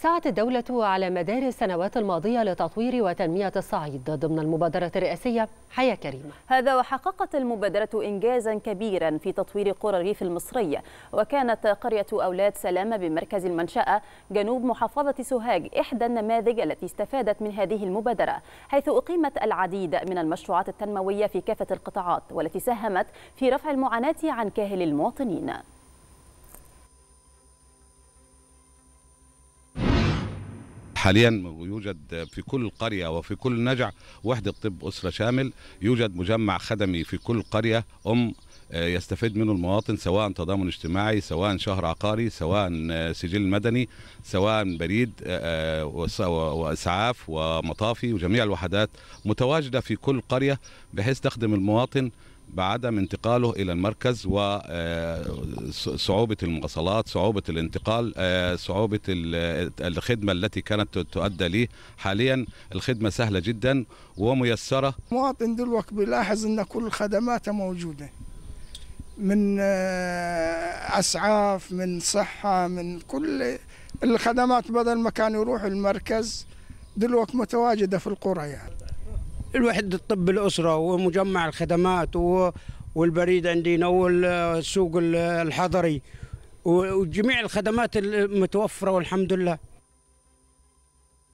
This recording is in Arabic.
سعت الدولة على مدار السنوات الماضية لتطوير وتنمية الصعيد ضمن المبادرة الرئاسية حياة كريمة هذا وحققت المبادرة إنجازا كبيرا في تطوير قرى الريف المصرية وكانت قرية أولاد سلامة بمركز المنشأة جنوب محافظة سوهاج إحدى النماذج التي استفادت من هذه المبادرة حيث أقيمت العديد من المشروعات التنموية في كافة القطاعات والتي ساهمت في رفع المعاناة عن كاهل المواطنين حاليا يوجد في كل قرية وفي كل نجع وحدة طب أسرة شامل يوجد مجمع خدمي في كل قرية أم آه، يستفيد منه المواطن سواء تضامن اجتماعي سواء شهر عقاري سواء آه، سجل مدني سواء بريد آه، واسعاف ومطافي وجميع الوحدات متواجده في كل قريه بحيث تخدم المواطن بعدم انتقاله إلى المركز وصعوبة آه، المواصلات صعوبة الانتقال آه، صعوبة الخدمة التي كانت تؤدى لي حاليا الخدمة سهلة جدا وميسرة مواطن دلوقتي بيلاحظ أن كل خدماته موجودة من آه، اسعاف من صحه من كل الخدمات بدل ما كان يروح المركز دلوقتي متواجده في القرى يعني الوحده الطب الاسره ومجمع الخدمات والبريد عندنا والسوق الحضري وجميع الخدمات المتوفره والحمد لله